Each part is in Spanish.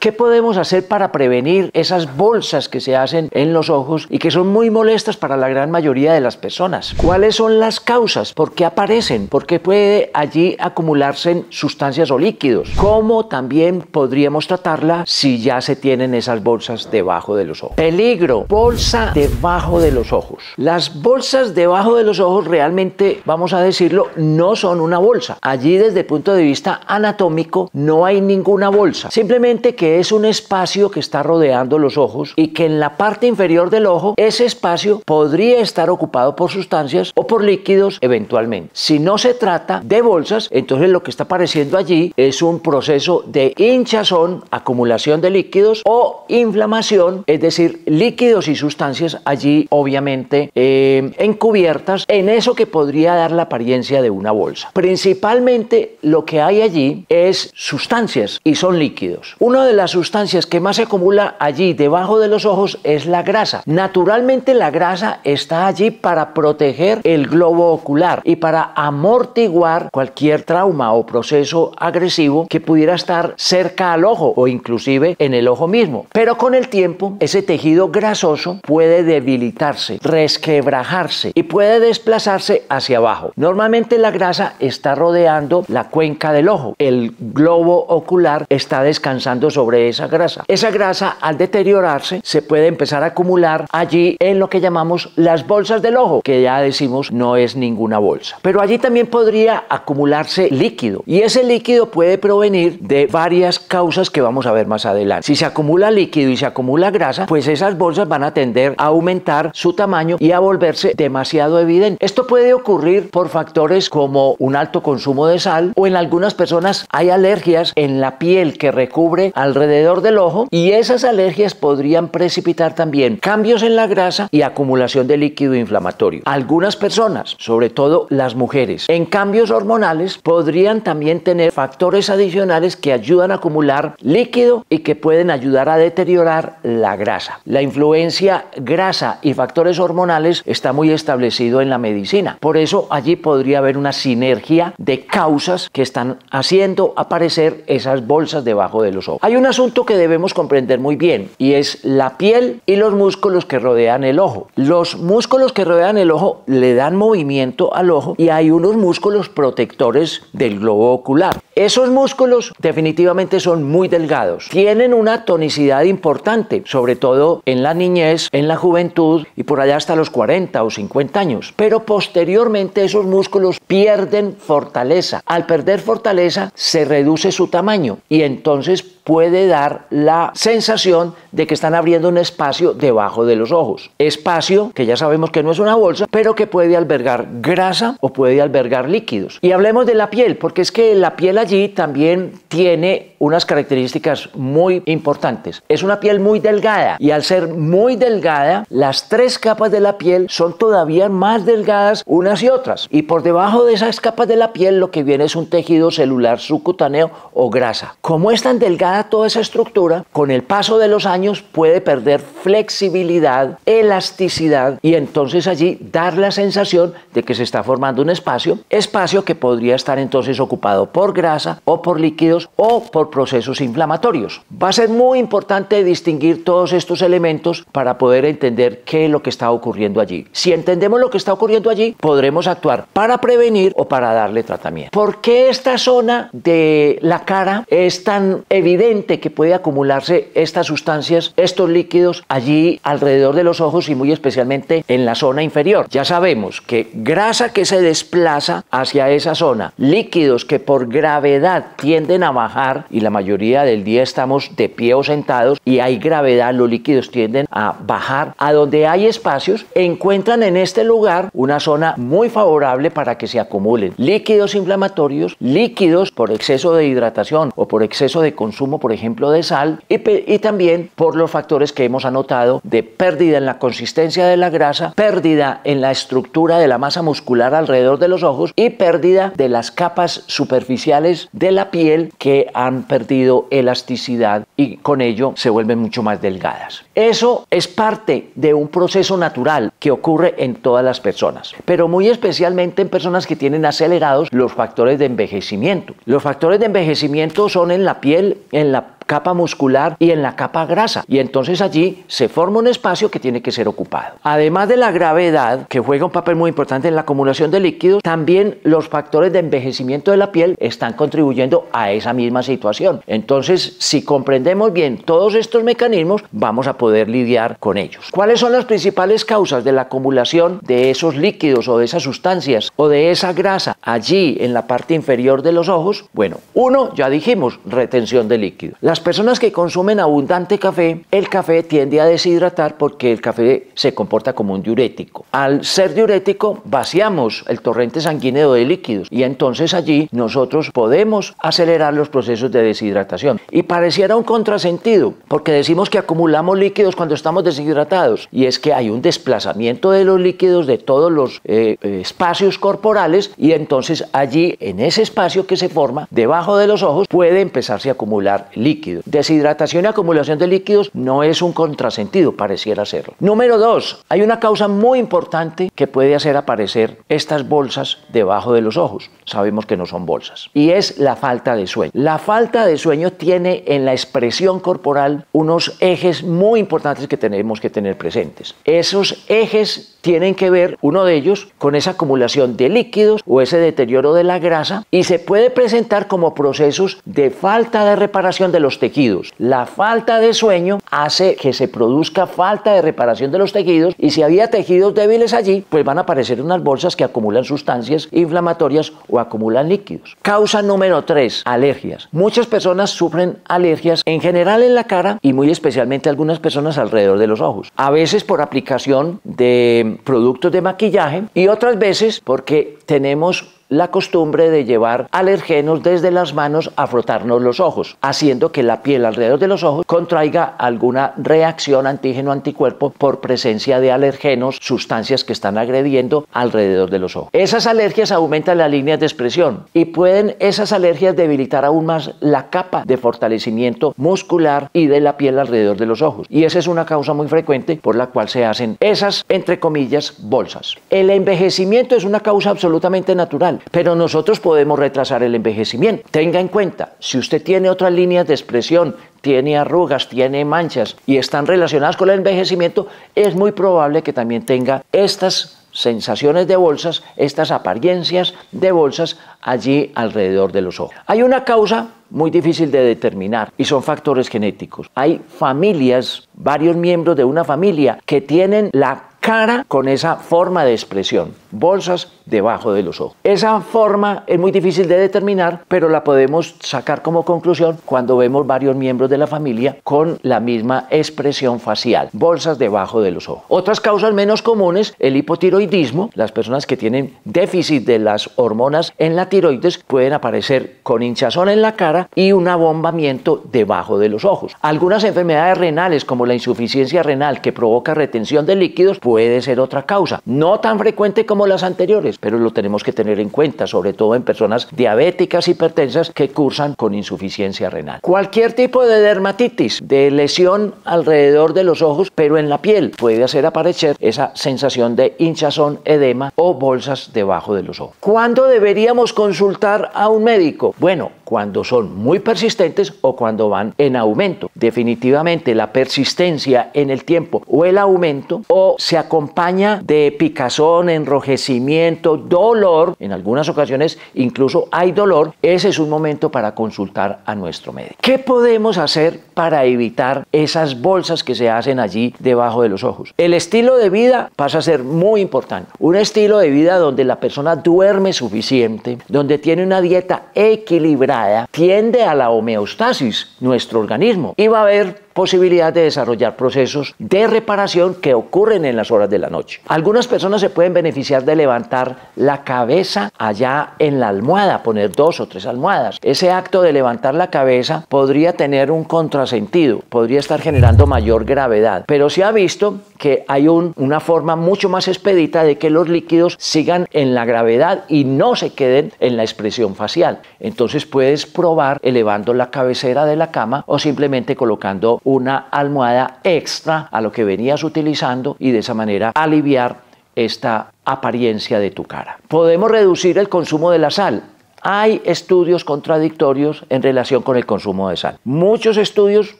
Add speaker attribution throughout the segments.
Speaker 1: ¿Qué podemos hacer para prevenir esas bolsas que se hacen en los ojos y que son muy molestas para la gran mayoría de las personas? ¿Cuáles son las causas? ¿Por qué aparecen? ¿Por qué puede allí acumularse sustancias o líquidos? ¿Cómo también podríamos tratarla si ya se tienen esas bolsas debajo de los ojos? Peligro, bolsa debajo de los ojos. Las bolsas debajo de los ojos realmente, vamos a decirlo, no son una bolsa. Allí desde el punto de vista anatómico no hay ninguna bolsa. Simplemente que es un espacio que está rodeando los ojos y que en la parte inferior del ojo ese espacio podría estar ocupado por sustancias o por líquidos eventualmente. Si no se trata de bolsas, entonces lo que está apareciendo allí es un proceso de hinchazón, acumulación de líquidos o inflamación, es decir, líquidos y sustancias allí obviamente eh, encubiertas en eso que podría dar la apariencia de una bolsa. Principalmente lo que hay allí es sustancias y son líquidos. Uno de las sustancias que más se acumula allí debajo de los ojos es la grasa. Naturalmente la grasa está allí para proteger el globo ocular y para amortiguar cualquier trauma o proceso agresivo que pudiera estar cerca al ojo o inclusive en el ojo mismo. Pero con el tiempo ese tejido grasoso puede debilitarse, resquebrajarse y puede desplazarse hacia abajo. Normalmente la grasa está rodeando la cuenca del ojo. El globo ocular está descansando sobre esa grasa. Esa grasa al deteriorarse se puede empezar a acumular allí en lo que llamamos las bolsas del ojo, que ya decimos no es ninguna bolsa. Pero allí también podría acumularse líquido y ese líquido puede provenir de varias causas que vamos a ver más adelante. Si se acumula líquido y se acumula grasa, pues esas bolsas van a tender a aumentar su tamaño y a volverse demasiado evidente. Esto puede ocurrir por factores como un alto consumo de sal o en algunas personas hay alergias en la piel que recubre al alrededor del ojo y esas alergias podrían precipitar también cambios en la grasa y acumulación de líquido inflamatorio. Algunas personas, sobre todo las mujeres, en cambios hormonales podrían también tener factores adicionales que ayudan a acumular líquido y que pueden ayudar a deteriorar la grasa. La influencia grasa y factores hormonales está muy establecido en la medicina. Por eso allí podría haber una sinergia de causas que están haciendo aparecer esas bolsas debajo de los ojos. Hay una asunto que debemos comprender muy bien y es la piel y los músculos que rodean el ojo. Los músculos que rodean el ojo le dan movimiento al ojo y hay unos músculos protectores del globo ocular. Esos músculos definitivamente son muy delgados, tienen una tonicidad importante, sobre todo en la niñez, en la juventud y por allá hasta los 40 o 50 años. Pero posteriormente esos músculos pierden fortaleza. Al perder fortaleza se reduce su tamaño y entonces puede dar la sensación de que están abriendo un espacio debajo de los ojos. Espacio que ya sabemos que no es una bolsa, pero que puede albergar grasa o puede albergar líquidos. Y hablemos de la piel, porque es que la piel allí también tiene unas características muy importantes. Es una piel muy delgada y al ser muy delgada, las tres capas de la piel son todavía más delgadas unas y otras. Y por debajo de esas capas de la piel lo que viene es un tejido celular subcutáneo o grasa. Como es tan delgada toda esa estructura, con el paso de los años puede perder flexibilidad, elasticidad y entonces allí dar la sensación de que se está formando un espacio, espacio que podría estar entonces ocupado por grasa o por líquidos o por procesos inflamatorios. Va a ser muy importante distinguir todos estos elementos para poder entender qué es lo que está ocurriendo allí. Si entendemos lo que está ocurriendo allí, podremos actuar para prevenir o para darle tratamiento. ¿Por qué esta zona de la cara es tan evidente? que puede acumularse estas sustancias, estos líquidos allí alrededor de los ojos y muy especialmente en la zona inferior. Ya sabemos que grasa que se desplaza hacia esa zona, líquidos que por gravedad tienden a bajar y la mayoría del día estamos de pie o sentados y hay gravedad, los líquidos tienden a bajar a donde hay espacios, encuentran en este lugar una zona muy favorable para que se acumulen líquidos inflamatorios, líquidos por exceso de hidratación o por exceso de consumo, por ejemplo, de sal, y, también por los factores que hemos anotado de pérdida en la consistencia de la grasa, pérdida en la estructura de la masa muscular alrededor de los ojos y pérdida de las capas superficiales de la piel que han perdido elasticidad y con ello se vuelven mucho más delgadas. Eso es parte de un proceso natural que ocurre en todas las personas, pero muy especialmente en personas que tienen acelerados los factores de envejecimiento. Los factores de envejecimiento son en la piel, en la capa muscular y en la capa grasa. Y entonces allí se forma un espacio que tiene que ser ocupado. Además de la gravedad, que juega un papel muy importante en la acumulación de líquidos, también los factores de envejecimiento de la piel están contribuyendo a esa misma situación. Entonces, si comprendemos bien todos estos mecanismos, vamos a poder lidiar con ellos. ¿Cuáles son las principales causas de la acumulación de esos líquidos o de esas sustancias o de esa grasa allí en la parte inferior de los ojos? Bueno, uno, ya dijimos, retención de líquido. Las personas que consumen abundante café, el café tiende a deshidratar porque el café se comporta como un diurético. Al ser diurético, vaciamos el torrente sanguíneo de líquidos y entonces allí nosotros podemos acelerar los procesos de deshidratación. Y pareciera un contrasentido, porque decimos que acumulamos líquidos cuando estamos deshidratados y es que hay un desplazamiento de los líquidos de todos los eh, eh, espacios corporales y entonces allí en ese espacio que se forma debajo de los ojos puede empezarse a acumular líquido Deshidratación y acumulación de líquidos no es un contrasentido, pareciera serlo. Número dos, hay una causa muy importante que puede hacer aparecer estas bolsas debajo de los ojos. Sabemos que no son bolsas. Y es la falta de sueño. La falta de sueño tiene en la expresión corporal unos ejes muy importantes que tenemos que tener presentes. Esos ejes tienen que ver, uno de ellos, con esa acumulación de líquidos o ese deterioro de la grasa y se puede presentar como procesos de falta de reparación de los tejidos. La falta de sueño hace que se produzca falta de reparación de los tejidos y si había tejidos débiles allí, pues van a aparecer unas bolsas que acumulan sustancias inflamatorias o acumulan líquidos. Causa número 3, alergias. Muchas personas sufren alergias en general en la cara y muy especialmente algunas personas alrededor de los ojos. A veces por aplicación de productos de maquillaje y otras veces porque tenemos la costumbre de llevar alergenos desde las manos a frotarnos los ojos, haciendo que la piel alrededor de los ojos contraiga alguna reacción antígeno-anticuerpo por presencia de alergenos, sustancias que están agrediendo alrededor de los ojos. Esas alergias aumentan las líneas de expresión y pueden esas alergias debilitar aún más la capa de fortalecimiento muscular y de la piel alrededor de los ojos. Y esa es una causa muy frecuente por la cual se hacen esas, entre comillas, bolsas. El envejecimiento es una causa absolutamente natural pero nosotros podemos retrasar el envejecimiento. Tenga en cuenta, si usted tiene otras líneas de expresión, tiene arrugas, tiene manchas y están relacionadas con el envejecimiento, es muy probable que también tenga estas sensaciones de bolsas, estas apariencias de bolsas allí alrededor de los ojos. Hay una causa muy difícil de determinar y son factores genéticos. Hay familias, varios miembros de una familia que tienen la cara con esa forma de expresión bolsas debajo de los ojos. Esa forma es muy difícil de determinar, pero la podemos sacar como conclusión cuando vemos varios miembros de la familia con la misma expresión facial, bolsas debajo de los ojos. Otras causas menos comunes, el hipotiroidismo, las personas que tienen déficit de las hormonas en la tiroides pueden aparecer con hinchazón en la cara y un abombamiento debajo de los ojos. Algunas enfermedades renales como la insuficiencia renal que provoca retención de líquidos puede ser otra causa, no tan frecuente como las anteriores, pero lo tenemos que tener en cuenta, sobre todo en personas diabéticas, hipertensas que cursan con insuficiencia renal. Cualquier tipo de dermatitis, de lesión alrededor de los ojos, pero en la piel, puede hacer aparecer esa sensación de hinchazón, edema o bolsas debajo de los ojos. ¿Cuándo deberíamos consultar a un médico? Bueno, cuando son muy persistentes o cuando van en aumento. Definitivamente la persistencia en el tiempo o el aumento o se acompaña de picazón, enrojecimiento, envejecimiento, dolor, en algunas ocasiones incluso hay dolor, ese es un momento para consultar a nuestro médico. ¿Qué podemos hacer para evitar esas bolsas que se hacen allí debajo de los ojos? El estilo de vida pasa a ser muy importante. Un estilo de vida donde la persona duerme suficiente, donde tiene una dieta equilibrada, tiende a la homeostasis, nuestro organismo, y va a haber posibilidad de desarrollar procesos de reparación que ocurren en las horas de la noche. Algunas personas se pueden beneficiar de levantar la cabeza allá en la almohada, poner dos o tres almohadas. Ese acto de levantar la cabeza podría tener un contrasentido, podría estar generando mayor gravedad, pero se ha visto que hay una forma mucho más expedita de que los líquidos sigan en la gravedad y no se queden en la expresión facial. Entonces puedes probar elevando la cabecera de la cama o simplemente colocando una almohada extra a lo que venías utilizando y de esa manera aliviar esta apariencia de tu cara. Podemos reducir el consumo de la sal. Hay estudios contradictorios en relación con el consumo de sal. Muchos estudios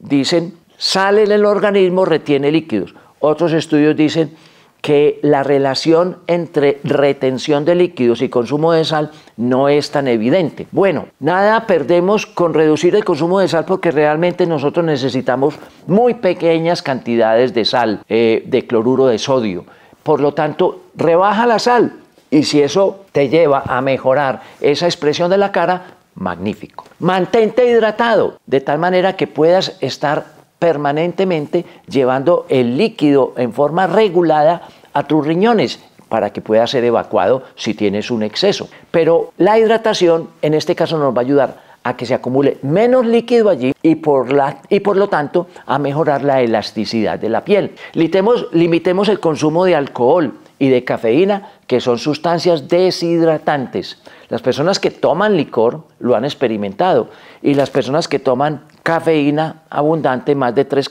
Speaker 1: dicen sal en el organismo retiene líquidos. Otros estudios dicen que la relación entre retención de líquidos y consumo de sal no es tan evidente. Bueno, nada perdemos con reducir el consumo de sal porque realmente nosotros necesitamos muy pequeñas cantidades de sal, eh, de cloruro de sodio. Por lo tanto, rebaja la sal y si eso te lleva a mejorar esa expresión de la cara, magnífico. Mantente hidratado de tal manera que puedas estar permanentemente llevando el líquido en forma regulada a tus riñones para que pueda ser evacuado si tienes un exceso. Pero la hidratación en este caso nos va a ayudar a que se acumule menos líquido allí y por, la, y por lo tanto a mejorar la elasticidad de la piel. limitemos el consumo de alcohol y de cafeína, que son sustancias deshidratantes. Las personas que toman licor lo han experimentado y las personas que toman cafeína abundante, más de tres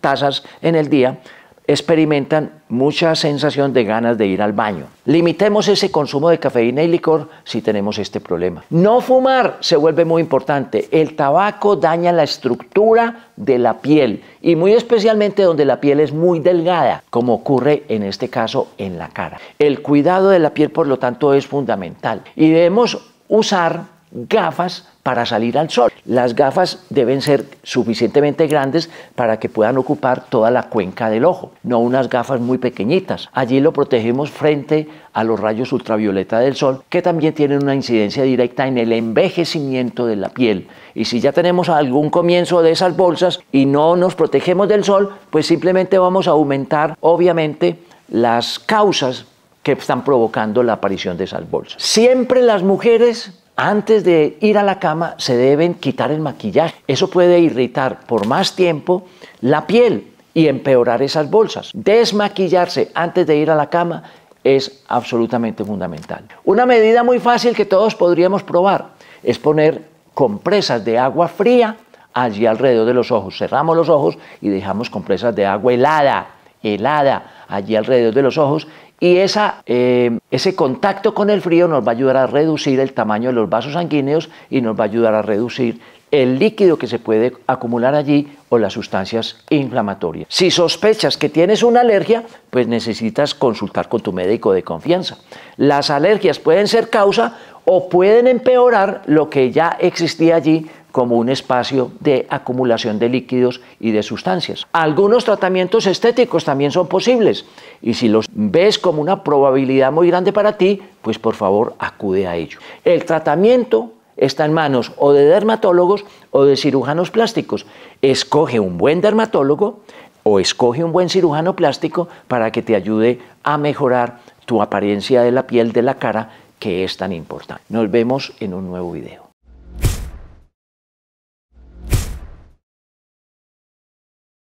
Speaker 1: tazas en el día, experimentan mucha sensación de ganas de ir al baño. Limitemos ese consumo de cafeína y licor si tenemos este problema. No fumar se vuelve muy importante. El tabaco daña la estructura de la piel y muy especialmente donde la piel es muy delgada, como ocurre en este caso en la cara. El cuidado de la piel, por lo tanto, es fundamental y debemos usar gafas para salir al sol. Las gafas deben ser suficientemente grandes para que puedan ocupar toda la cuenca del ojo, no unas gafas muy pequeñitas. Allí lo protegemos frente a los rayos ultravioleta del sol, que también tienen una incidencia directa en el envejecimiento de la piel. Y si ya tenemos algún comienzo de esas bolsas y no nos protegemos del sol, pues simplemente vamos a aumentar, obviamente, las causas que están provocando la aparición de esas bolsas. Siempre las mujeres antes de ir a la cama se deben quitar el maquillaje. Eso puede irritar por más tiempo la piel y empeorar esas bolsas. Desmaquillarse antes de ir a la cama es absolutamente fundamental. Una medida muy fácil que todos podríamos probar es poner compresas de agua fría allí alrededor de los ojos. Cerramos los ojos y dejamos compresas de agua helada, helada, allí alrededor de los ojos y eh, ese contacto con el frío nos va a ayudar a reducir el tamaño de los vasos sanguíneos y nos va a ayudar a reducir el líquido que se puede acumular allí o las sustancias inflamatorias. Si sospechas que tienes una alergia, pues necesitas consultar con tu médico de confianza. Las alergias pueden ser causa o pueden empeorar lo que ya existía allí como un espacio de acumulación de líquidos y de sustancias. Algunos tratamientos estéticos también son posibles y si los ves como una probabilidad muy grande para ti, pues por favor acude a ello. El tratamiento está en manos o de dermatólogos o de cirujanos plásticos. Escoge un buen dermatólogo o escoge un buen cirujano plástico para que te ayude a mejorar tu apariencia de la piel de la cara que es tan importante. Nos vemos en un nuevo video.